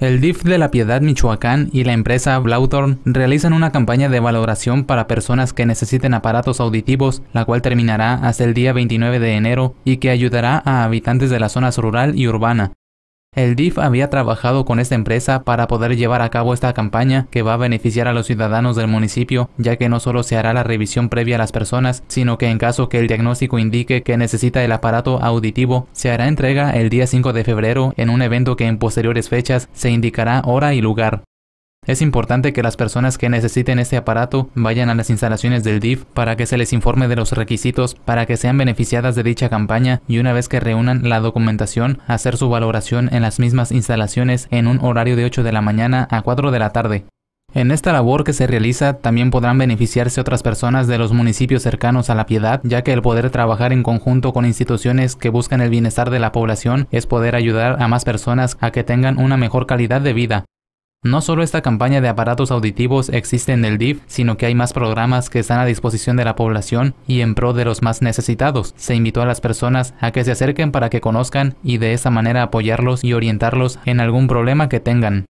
El DIF de La Piedad Michoacán y la empresa Blauthorn realizan una campaña de valoración para personas que necesiten aparatos auditivos, la cual terminará hasta el día 29 de enero y que ayudará a habitantes de las zonas rural y urbana el DIF había trabajado con esta empresa para poder llevar a cabo esta campaña que va a beneficiar a los ciudadanos del municipio, ya que no solo se hará la revisión previa a las personas, sino que en caso que el diagnóstico indique que necesita el aparato auditivo, se hará entrega el día 5 de febrero en un evento que en posteriores fechas se indicará hora y lugar. Es importante que las personas que necesiten este aparato vayan a las instalaciones del DIF para que se les informe de los requisitos para que sean beneficiadas de dicha campaña y una vez que reúnan la documentación, hacer su valoración en las mismas instalaciones en un horario de 8 de la mañana a 4 de la tarde. En esta labor que se realiza también podrán beneficiarse otras personas de los municipios cercanos a la piedad, ya que el poder trabajar en conjunto con instituciones que buscan el bienestar de la población es poder ayudar a más personas a que tengan una mejor calidad de vida. No solo esta campaña de aparatos auditivos existe en el DIF, sino que hay más programas que están a disposición de la población y en pro de los más necesitados. Se invitó a las personas a que se acerquen para que conozcan y de esa manera apoyarlos y orientarlos en algún problema que tengan.